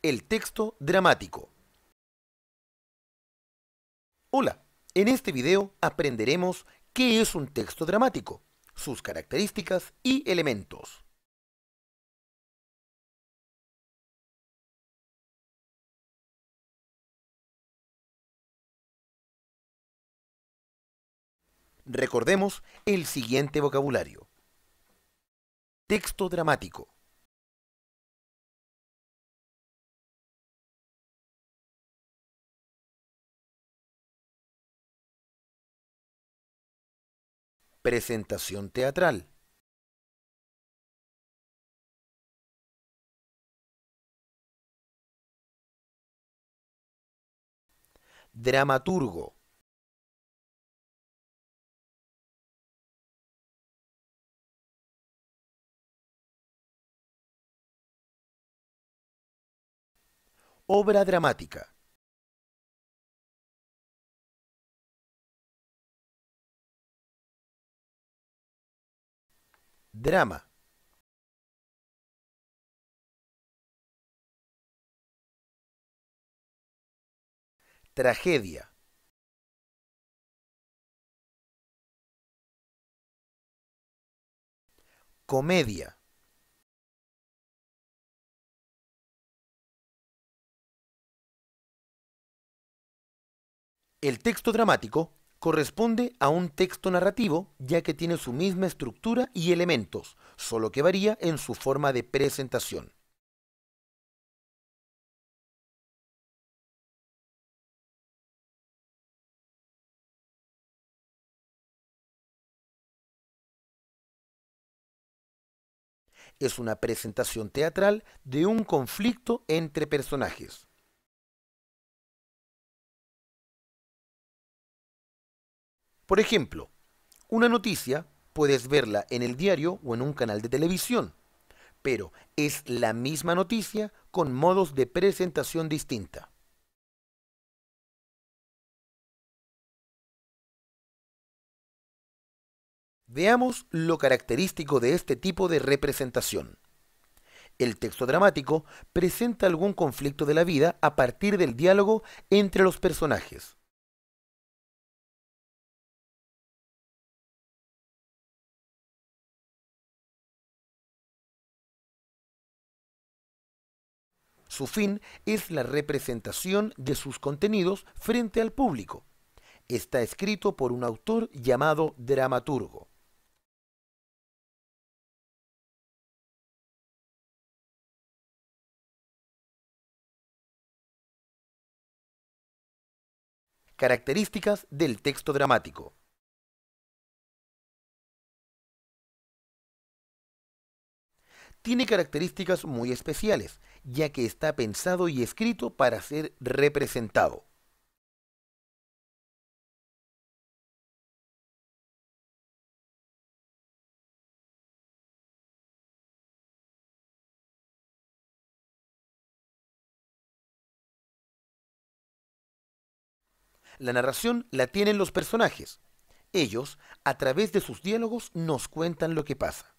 El texto dramático. Hola, en este video aprenderemos qué es un texto dramático, sus características y elementos. Recordemos el siguiente vocabulario. Texto dramático. presentación teatral. Dramaturgo. Obra dramática. drama tragedia. Comedia. El texto dramático corresponde a un texto narrativo ya que tiene su misma estructura y elementos, solo que varía en su forma de presentación. Es una presentación teatral de un conflicto entre personajes. Por ejemplo, una noticia puedes verla en el diario o en un canal de televisión, pero es la misma noticia con modos de presentación distinta. Veamos lo característico de este tipo de representación. El texto dramático presenta algún conflicto de la vida a partir del diálogo entre los personajes. Su fin es la representación de sus contenidos frente al público. Está escrito por un autor llamado dramaturgo. Características del texto dramático. tiene características muy especiales, ya que está pensado y escrito para ser representado. La narración la tienen los personajes. Ellos, a través de sus diálogos, nos cuentan lo que pasa.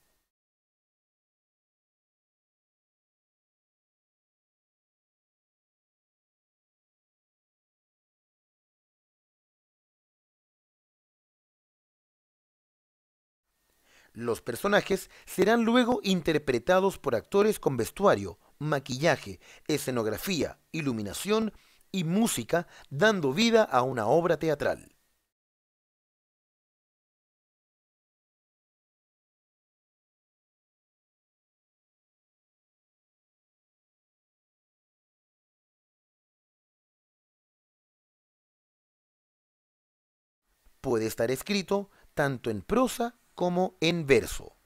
Los personajes serán luego interpretados por actores con vestuario, maquillaje, escenografía, iluminación y música, dando vida a una obra teatral. Puede estar escrito tanto en prosa como en verso.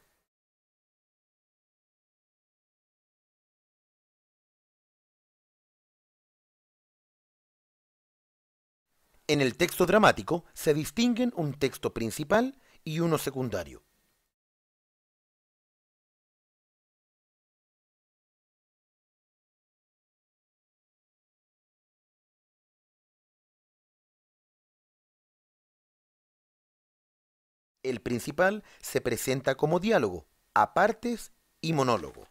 En el texto dramático se distinguen un texto principal y uno secundario. El principal se presenta como diálogo, apartes y monólogo.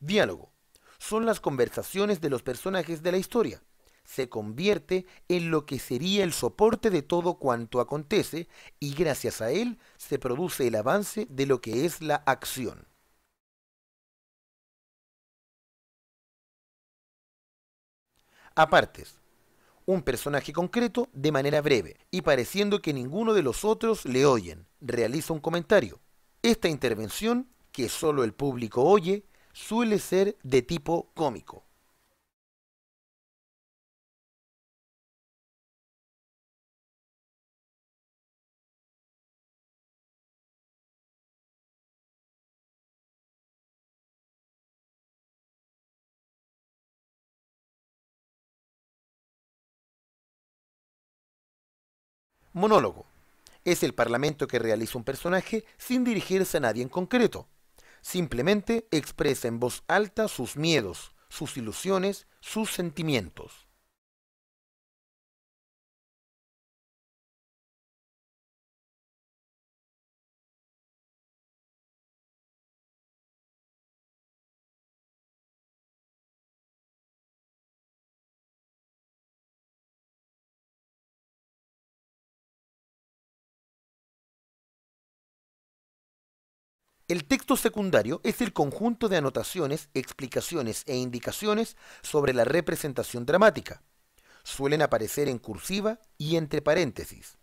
Diálogo. Son las conversaciones de los personajes de la historia, se convierte en lo que sería el soporte de todo cuanto acontece y gracias a él se produce el avance de lo que es la acción. Apartes. Un personaje concreto de manera breve y pareciendo que ninguno de los otros le oyen, realiza un comentario. Esta intervención, que solo el público oye, suele ser de tipo cómico. Monólogo. Es el parlamento que realiza un personaje sin dirigirse a nadie en concreto. Simplemente expresa en voz alta sus miedos, sus ilusiones, sus sentimientos. El texto secundario es el conjunto de anotaciones, explicaciones e indicaciones sobre la representación dramática. Suelen aparecer en cursiva y entre paréntesis.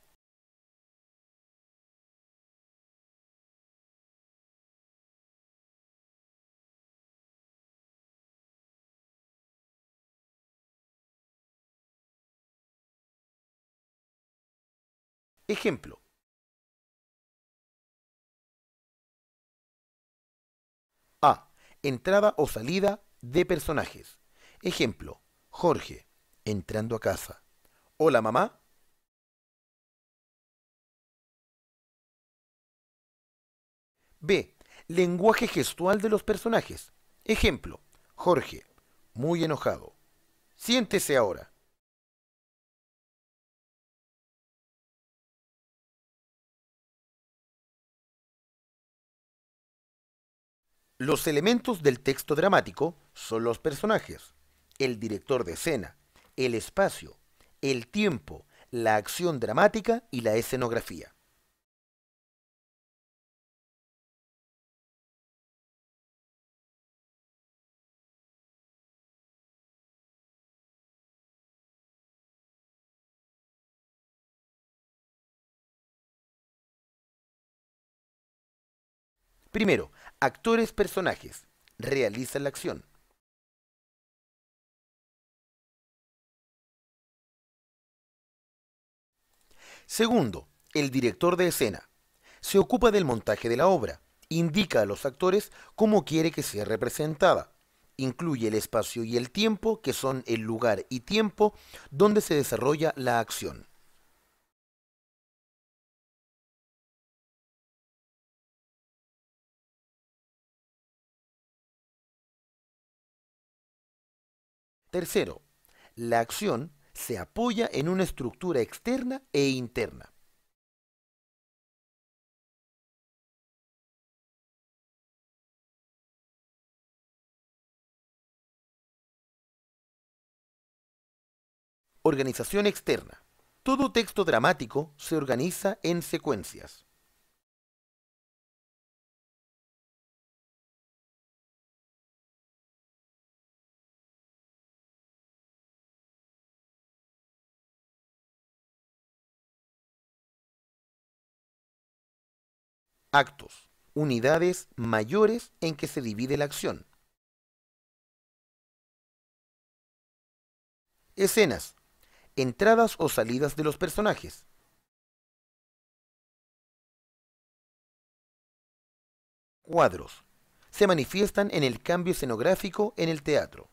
Ejemplo, entrada o salida de personajes. Ejemplo, Jorge, entrando a casa. Hola mamá. B. Lenguaje gestual de los personajes. Ejemplo, Jorge, muy enojado. Siéntese ahora. Los elementos del texto dramático son los personajes, el director de escena, el espacio, el tiempo, la acción dramática y la escenografía. Primero, Actores, personajes. Realiza la acción. Segundo, el director de escena. Se ocupa del montaje de la obra, indica a los actores cómo quiere que sea representada, incluye el espacio y el tiempo, que son el lugar y tiempo donde se desarrolla la acción. Tercero, la acción se apoya en una estructura externa e interna. Organización externa. Todo texto dramático se organiza en secuencias. actos, unidades mayores en que se divide la acción. Escenas. Entradas o salidas de los personajes. Cuadros. Se manifiestan en el cambio escenográfico en el teatro.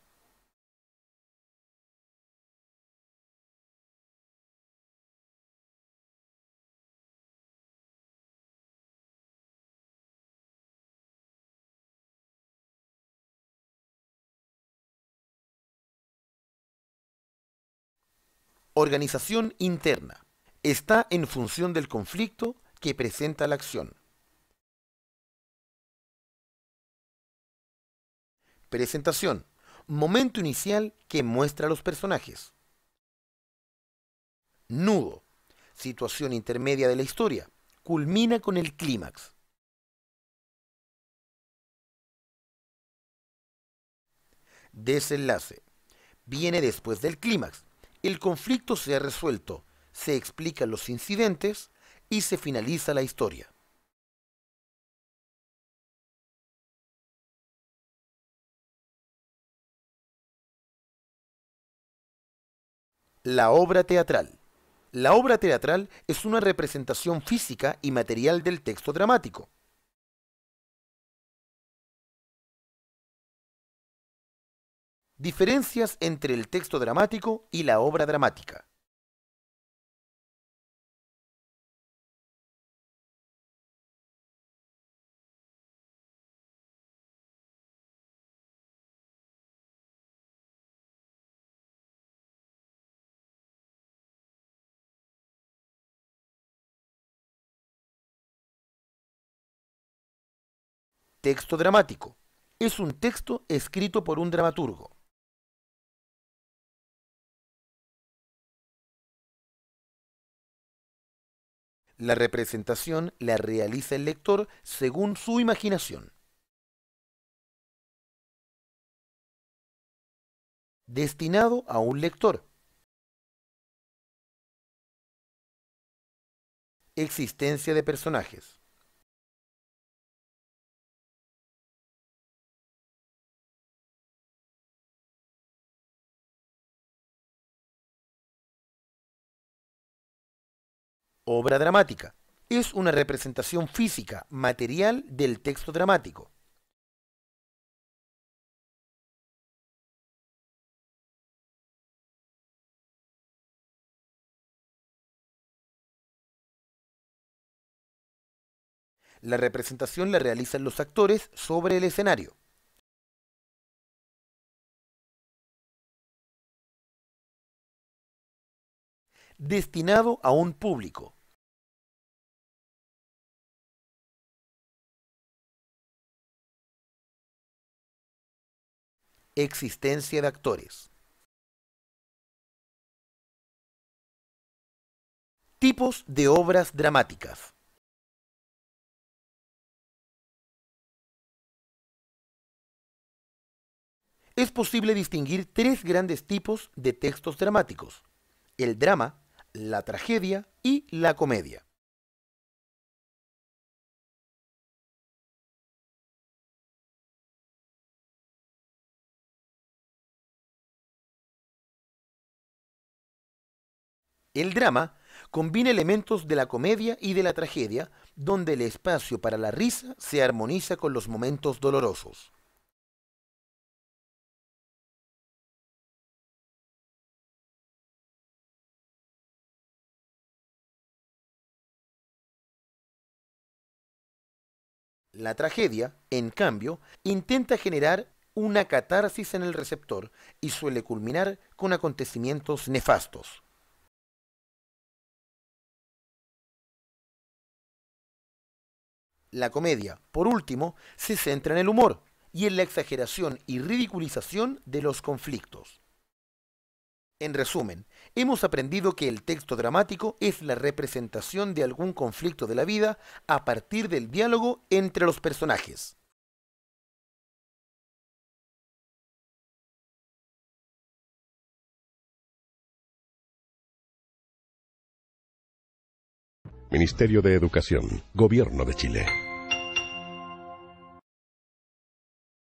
Organización interna. Está en función del conflicto que presenta la acción. Presentación. Momento inicial que muestra a los personajes. Nudo. Situación intermedia de la historia. Culmina con el clímax. Desenlace. Viene después del clímax el conflicto se ha resuelto, se explican los incidentes y se finaliza la historia. La obra teatral. La obra teatral es una representación física y material del texto dramático. Diferencias entre el texto dramático y la obra dramática. Texto dramático. Es un texto escrito por un dramaturgo. La representación la realiza el lector según su imaginación. Destinado a un lector. Existencia de personajes. obra dramática. Es una representación física, material del texto dramático. La representación la realizan los actores sobre el escenario. Destinado a un público. existencia de actores. Tipos de obras dramáticas. Es posible distinguir tres grandes tipos de textos dramáticos, el drama, la tragedia y la comedia. El drama combina elementos de la comedia y de la tragedia, donde el espacio para la risa se armoniza con los momentos dolorosos. La tragedia, en cambio, intenta generar una catarsis en el receptor y suele culminar con acontecimientos nefastos. la comedia, por último, se centra en el humor y en la exageración y ridiculización de los conflictos. En resumen, hemos aprendido que el texto dramático es la representación de algún conflicto de la vida a partir del diálogo entre los personajes. Ministerio de Educación, Gobierno de Chile.